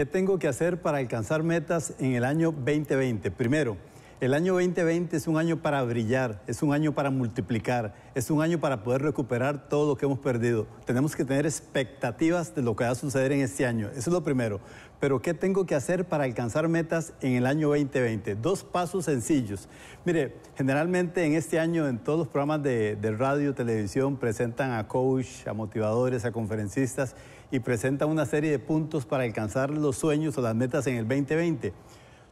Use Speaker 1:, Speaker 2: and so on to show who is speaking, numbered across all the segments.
Speaker 1: ¿Qué tengo que hacer para alcanzar metas en el año 2020? Primero, el año 2020 es un año para brillar, es un año para multiplicar, es un año para poder recuperar todo lo que hemos perdido. Tenemos que tener expectativas de lo que va a suceder en este año. Eso es lo primero. Pero ¿qué tengo que hacer para alcanzar metas en el año 2020? Dos pasos sencillos. Mire, generalmente en este año en todos los programas de, radio, televisión, presentan a coach, a motivadores, a conferencistas y presenta una serie de puntos para alcanzar los sueños o las metas en el 2020.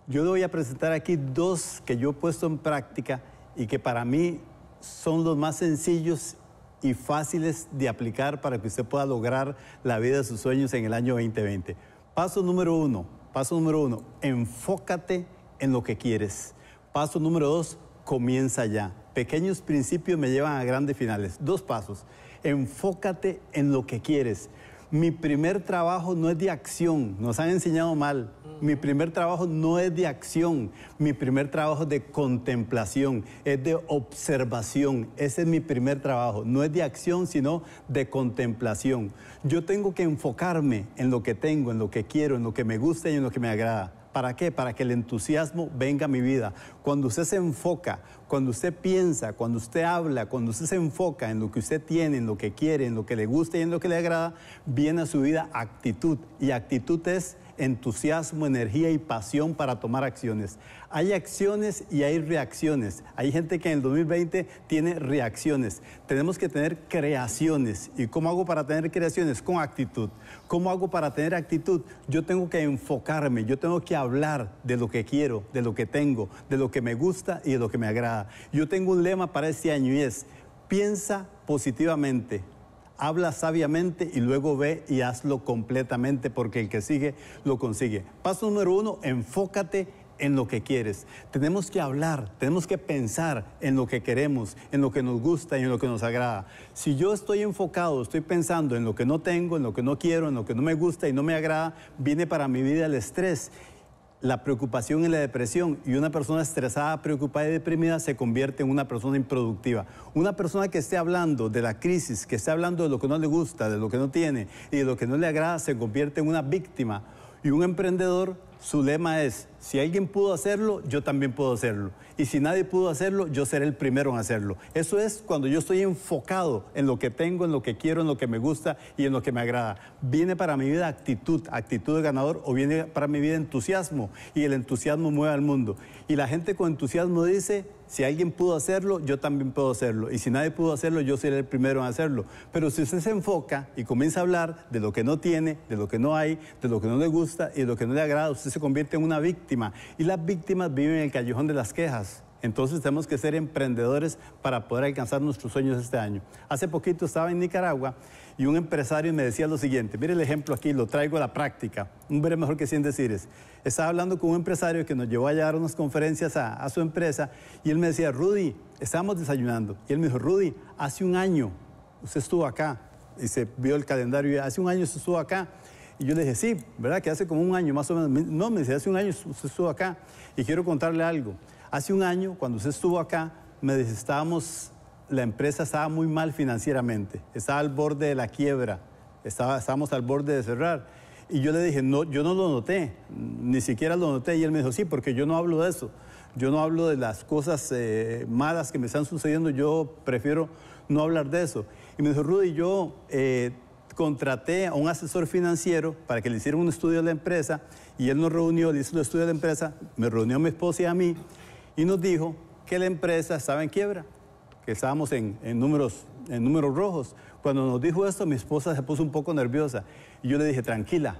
Speaker 1: Yo le voy a presentar aquí dos que yo he puesto en práctica y que para mí son los más sencillos y fáciles de aplicar para que usted pueda lograr la vida de sus sueños en el año 2020. Paso número uno, paso número uno, enfócate en lo que quieres. Paso número dos, comienza ya. Pequeños principios me llevan a grandes finales. Dos pasos. Enfócate en lo que quieres mi primer trabajo no es de acción, nos han enseñado mal. Mi primer trabajo no es de acción, mi primer trabajo es de contemplación, es de observación. Ese es mi primer trabajo, no es de acción, sino de contemplación. Yo tengo que enfocarme en lo que tengo, en lo que quiero, en lo que me gusta y en lo que me agrada. ¿Para qué? Para que el entusiasmo venga a mi vida. Cuando usted se enfoca, cuando usted piensa, cuando usted habla, cuando usted se enfoca en lo que usted tiene, en lo que quiere, en lo que le gusta y en lo que le agrada, viene a su vida actitud. Y actitud es entusiasmo, energía y pasión para tomar acciones. Hay acciones y hay reacciones. Hay gente que en el 2020 tiene reacciones. Tenemos que tener creaciones. ¿Y cómo hago para tener creaciones? Con actitud. ¿Cómo hago para tener actitud? Yo tengo que enfocarme, yo tengo que hablar de lo que quiero, de lo que tengo, de lo que me gusta y de lo que me agrada. Yo tengo un lema para este año y es, piensa positivamente, habla sabiamente y luego ve y hazlo completamente porque el que sigue lo consigue. Paso número uno, enfócate en lo que quieres. Tenemos que hablar, tenemos que pensar en lo que queremos, en lo que nos gusta y en lo que nos agrada. Si yo estoy enfocado, estoy pensando en lo que no tengo, en lo que no quiero, en lo que no me gusta y no me agrada, viene para mi vida el estrés la preocupación y la depresión. Y una persona estresada, preocupada y deprimida se convierte en una persona improductiva. Una persona que esté hablando de la crisis, que esté hablando de lo que no le gusta, de lo que no tiene y de lo que no le agrada, se convierte en una víctima. Y un emprendedor su lema es, si alguien pudo hacerlo, yo también puedo hacerlo. Y si nadie pudo hacerlo, yo seré el primero en hacerlo. Eso es cuando yo estoy enfocado en lo que tengo, en lo que quiero, en lo que me gusta y en lo que me agrada. Viene para mi vida actitud, actitud de ganador o viene para mi vida entusiasmo y el entusiasmo mueve al mundo. Y la gente con entusiasmo dice, si alguien pudo hacerlo, yo también puedo hacerlo. Y si nadie pudo hacerlo, yo seré el primero en hacerlo. Pero si usted se enfoca y comienza a hablar de lo que no tiene, de lo que no hay, de lo que no le gusta y de lo que no le agrada, usted se convierte en una víctima y las víctimas viven en el callejón de las quejas. Entonces tenemos que ser emprendedores para poder alcanzar nuestros sueños este año. Hace poquito estaba en Nicaragua y un empresario me decía lo siguiente, mire el ejemplo aquí, lo traigo a la práctica, un ver mejor que 100 decires. Estaba hablando con un empresario que nos llevó a dar unas conferencias a, su empresa y él me decía, Rudy, estamos desayunando. Y él me dijo, Rudy, hace un año usted estuvo acá y se vio el calendario y hace un año usted estuvo acá y yo le dije, sí, ¿verdad? Que hace como un año más o menos. No, me dice, hace un año usted estuvo acá. Y quiero contarle algo. Hace un año, cuando usted estuvo acá, me dice, estábamos, la empresa estaba muy mal financieramente, estaba al borde de la quiebra, estaba, estábamos al borde de cerrar. Y yo le dije, no, yo no lo noté, ni siquiera lo noté. Y él me dijo, sí, porque yo no hablo de eso. Yo no hablo de las cosas eh, malas que me están sucediendo, yo prefiero no hablar de eso. Y me dijo, Rudy, yo eh, contraté a un asesor financiero para que le hiciera un estudio a la empresa y él nos reunió, le hizo el estudio a la empresa, me reunió a mi esposa y a mí y nos dijo que la empresa estaba en quiebra, que estábamos en, números, en números rojos. Cuando nos dijo esto, mi esposa se puso un poco nerviosa y yo le dije, tranquila,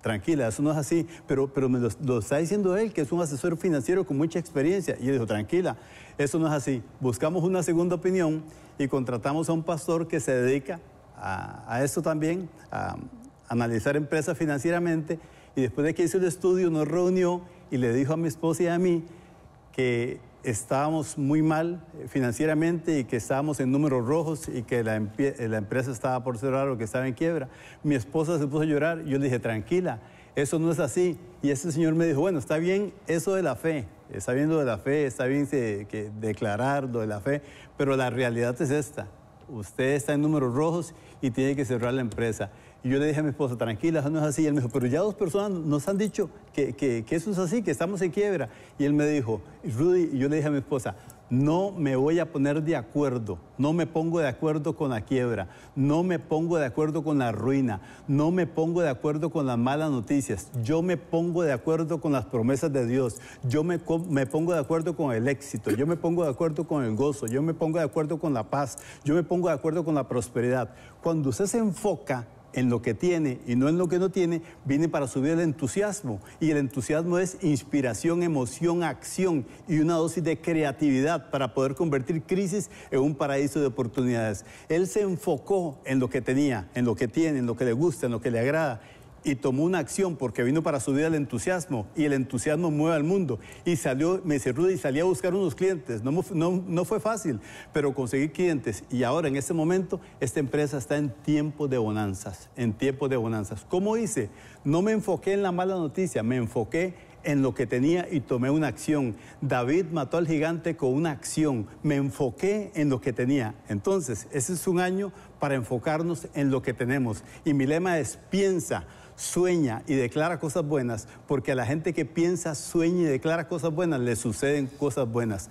Speaker 1: tranquila, eso no es así, pero, pero me lo, lo, está diciendo él, que es un asesor financiero con mucha experiencia. Y él dijo, tranquila, eso no es así. Buscamos una segunda opinión y contratamos a un pastor que se dedica a, esto también, a, analizar empresas financieramente, y después de que hizo el estudio nos reunió y le dijo a mi esposa y a mí que estábamos muy mal eh, financieramente y que estábamos en números rojos y que eh, la, empresa estaba por cerrar o que estaba en quiebra. Mi esposa se puso a llorar, yo le dije, tranquila, eso no es así. Y ese señor me dijo, bueno, está bien eso de la fe, está bien lo de la fe, está bien eh, que declarar lo de la fe, pero la realidad es esta usted está en números rojos y tiene que cerrar la empresa. Y yo le dije a mi esposa, tranquila, no es así. Y él me dijo, pero ya dos personas nos han dicho que, que, que eso es así, que estamos en quiebra. Y él me dijo, Rudy, y yo le dije a mi esposa, no me voy a poner de acuerdo, no me pongo de acuerdo con la quiebra, no me pongo de acuerdo con la ruina, no me pongo de acuerdo con las malas noticias, yo me pongo de acuerdo con las promesas de Dios, yo me, pongo de acuerdo con el éxito, yo me pongo de acuerdo con el gozo, yo me pongo de acuerdo con la paz, yo me pongo de acuerdo con la prosperidad. Cuando usted se enfoca en lo que tiene y no en lo que no tiene, viene para subir el entusiasmo. Y el entusiasmo es inspiración, emoción, acción y una dosis de creatividad para poder convertir crisis en un paraíso de oportunidades. Él se enfocó en lo que tenía, en lo que tiene, en lo que le gusta, en lo que le agrada y tomó una acción porque vino para subir el entusiasmo y el entusiasmo mueve al mundo. Y salió, me cerró y salí a buscar unos clientes. No, no, no fue fácil, pero conseguí clientes. Y ahora en este momento esta empresa está en tiempo de bonanzas, en tiempo de bonanzas. ¿Cómo hice? No me enfoqué en la mala noticia, me enfoqué en lo que tenía y tomé una acción. David mató al gigante con una acción. Me enfoqué en lo que tenía. Entonces, ese es un año para enfocarnos en lo que tenemos. Y mi lema es, piensa, sueña y declara cosas buenas, porque a la gente que piensa, sueña y declara cosas buenas, le suceden cosas buenas.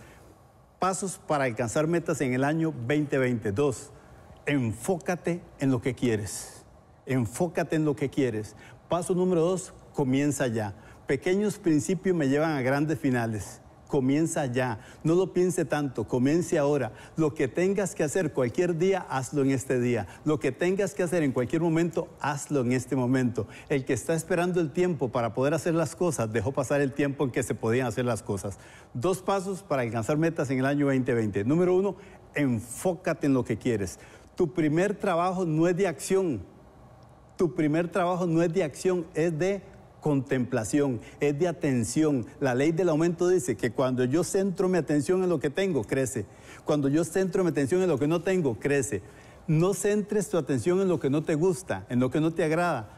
Speaker 1: Pasos para alcanzar metas en el año 2022. Enfócate en lo que quieres. Enfócate en lo que quieres. Paso número dos, comienza ya. Pequeños principios me llevan a grandes finales comienza ya. No lo piense tanto, comience ahora. Lo que tengas que hacer cualquier día, hazlo en este día. Lo que tengas que hacer en cualquier momento, hazlo en este momento. El que está esperando el tiempo para poder hacer las cosas, dejó pasar el tiempo en que se podían hacer las cosas. Dos pasos para alcanzar metas en el año 2020. Número uno, enfócate en lo que quieres. Tu primer trabajo no es de acción. Tu primer trabajo no es de acción, es de contemplación, es de atención. La ley del aumento dice que cuando yo centro mi atención en lo que tengo, crece. Cuando yo centro mi atención en lo que no tengo, crece. No centres tu atención en lo que no te gusta, en lo que no te agrada.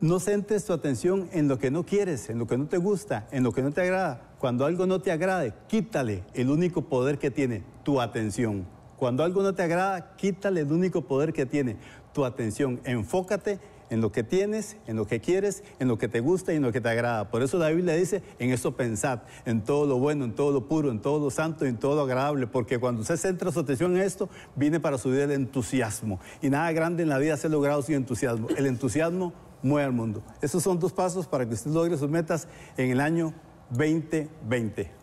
Speaker 1: No centres tu atención en lo que no quieres, en lo que no te gusta, en lo que no te agrada. Cuando algo no te agrade, quítale el único poder que tiene, tu atención. Cuando algo no te agrada, quítale el único poder que tiene, tu atención. Enfócate en lo que tienes, en lo que quieres, en lo que te gusta y en lo que te agrada. Por eso la Biblia dice, en esto pensad, en todo lo bueno, en todo lo puro, en todo lo santo y en todo lo agradable, porque cuando usted centra su atención en esto, viene para subir el entusiasmo. Y nada grande en la vida se ha logrado sin entusiasmo. El entusiasmo mueve al mundo. Esos son dos pasos para que usted logre sus metas en el año 2020.